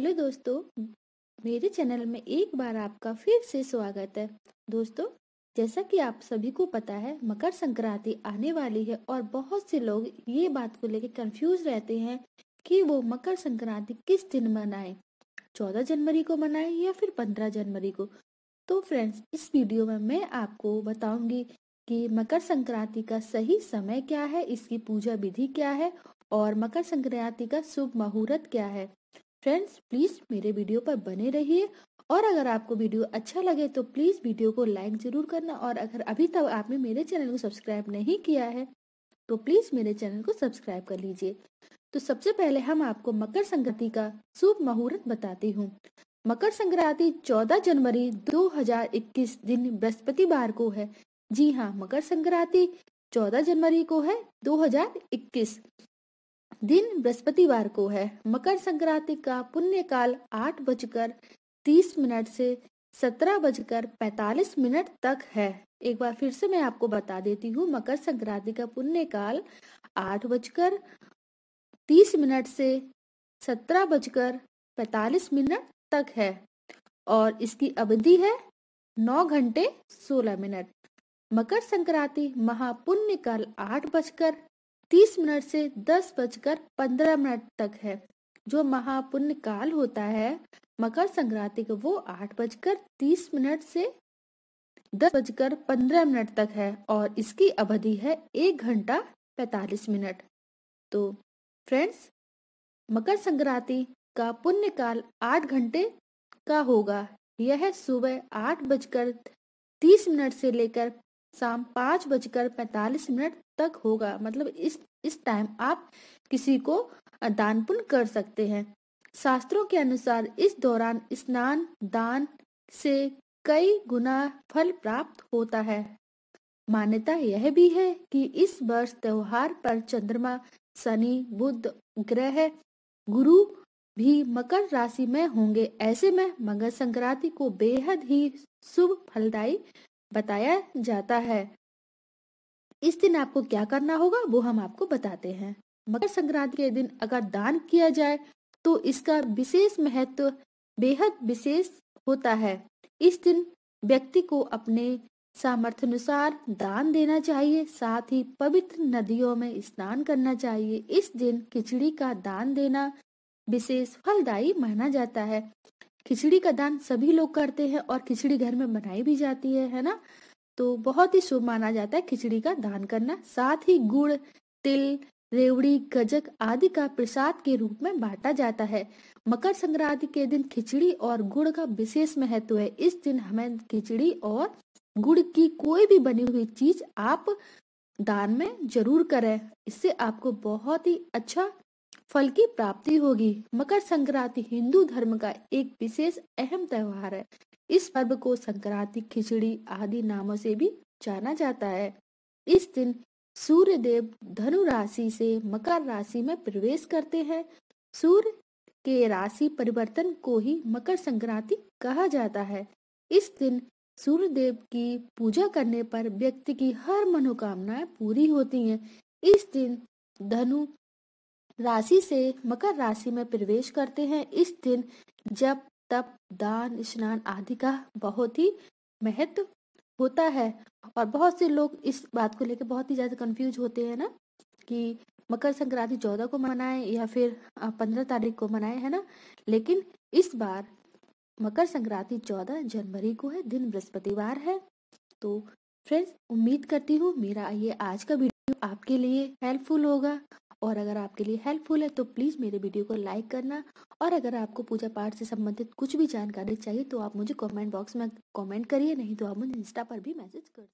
Hello दोस्तों मेरे channel में एक बार आपका फिर से स्वागत है दोस्तों जैसा कि आप सभी को पता है मकर संक्रांति आने वाली है और बहुत से लोग ये बात को लेकर कंफ्यूज रहते हैं कि वो मकर संक्रांति किस दिन मनाएं चौदह जनवरी को मनाएं या फिर पंद्रह जनवरी को तो फ्रेंड्स इस वीडियो में मैं आपको बताऊंगी कि मकर संक्रांति का सही समय क्या है इसकी पूजा विधि क्या है और मकर संक्रांति का शुभ मुहूर्त क्या है फ्रेंड्स प्लीज मेरे वीडियो पर बने रहिए और अगर आपको वीडियो अच्छा लगे तो प्लीज वीडियो को लाइक जरूर करना और अगर अभी तक आपने मेरे चैनल को सब्सक्राइब नहीं किया है तो प्लीज मेरे चैनल को सब्सक्राइब कर लीजिए तो सबसे पहले हम आपको मकर संक्रांति का शुभ मुहूर्त बताती हूँ मकर संक्रांति 14 जनवरी 2021 दिन बृहस्पतिवार को है जी हाँ मकर संक्रांति 14 जनवरी को है दिन बृहस्पतिवार को है मकर संक्रांति का पुण्य काल आठ बजकर तीस मिनट से सत्रह बजकर पैतालीस मिनट तक है एक बार फिर से मैं आपको बता देती हूँ मकर संक्रांति का पुण्य काल आठ बजकर तीस मिनट से सत्रह बजकर पैतालीस मिनट तक है और इसकी अवधि है नौ घंटे सोलह मिनट मकर संक्रांति महापुण्य काल आठ बजकर तीस मिनट से दस बजकर पंद्रह मिनट तक है जो महापुण्य काल होता है मकर संक्रांति का वो आठ बजकर तीस मिनट से दस बजकर पंद्रह मिनट तक है और इसकी अवधि है एक घंटा पैतालीस मिनट तो फ्रेंड्स मकर संक्रांति का पुण्य काल आठ घंटे का होगा यह सुबह आठ बजकर तीस मिनट से लेकर शाम पाँच बजकर पैंतालीस मिनट तक होगा मतलब इस इस टाइम आप किसी को दान पुण्य कर सकते हैं शास्त्रों के अनुसार इस दौरान स्नान दान से कई गुना फल प्राप्त होता है मान्यता यह भी है कि इस वर्ष त्योहार पर चंद्रमा शनि बुद्ध ग्रह गुरु भी मकर राशि में होंगे ऐसे में मकर संक्रांति को बेहद ही शुभ फलदायी बताया जाता है इस दिन आपको क्या करना होगा वो हम आपको बताते हैं मकर संक्रांति के दिन अगर दान किया जाए तो इसका विशेष महत्व बेहद विशेष होता है इस दिन व्यक्ति को अपने सामर्थ्य अनुसार दान देना चाहिए साथ ही पवित्र नदियों में स्नान करना चाहिए इस दिन खिचड़ी का दान देना विशेष फलदायी माना जाता है खिचड़ी का दान सभी लोग करते हैं और खिचड़ी घर में बनाई भी जाती है है ना तो बहुत ही शुभ माना जाता है खिचड़ी का दान करना साथ ही गुड़ तिल रेवड़ी गजक आदि का प्रसाद के रूप में बांटा जाता है मकर संक्रांति के दिन खिचड़ी और गुड़ का विशेष महत्व है इस दिन हमें खिचड़ी और गुड़ की कोई भी बनी हुई चीज आप दान में जरूर करें इससे आपको बहुत ही अच्छा फल की प्राप्ति होगी मकर संक्रांति हिंदू धर्म का एक विशेष अहम त्योहार है इस पर्व को संक्रांति खिचड़ी आदि नामों से भी जाना जाता है इस दिन सूर्य देव धनु राशि से मकर राशि में प्रवेश करते हैं सूर्य के राशि परिवर्तन को ही मकर संक्रांति कहा जाता है इस दिन सूर्य देव की पूजा करने पर व्यक्ति की हर मनोकामनाएं पूरी होती हैं। इस दिन धनु राशि से मकर राशि में प्रवेश करते हैं इस दिन जब तप दान स्नान आदि का बहुत ही महत्व होता है और बहुत से लोग इस बात को लेकर बहुत ही ज्यादा कंफ्यूज होते हैं ना कि मकर संक्रांति चौदह को मनाएं या फिर पंद्रह तारीख को मनाएं है ना लेकिन इस बार मकर संक्रांति चौदह जनवरी को है दिन बृहस्पतिवार है तो फ्रेंड्स उम्मीद करती हूँ मेरा ये आज का वीडियो आपके लिए हेल्पफुल होगा और अगर आपके लिए हेल्पफुल है तो प्लीज़ मेरे वीडियो को लाइक करना और अगर आपको पूजा पाठ से संबंधित कुछ भी जानकारी चाहिए तो आप मुझे कमेंट बॉक्स में कमेंट करिए नहीं तो आप मुझे इंस्टा पर भी मैसेज कर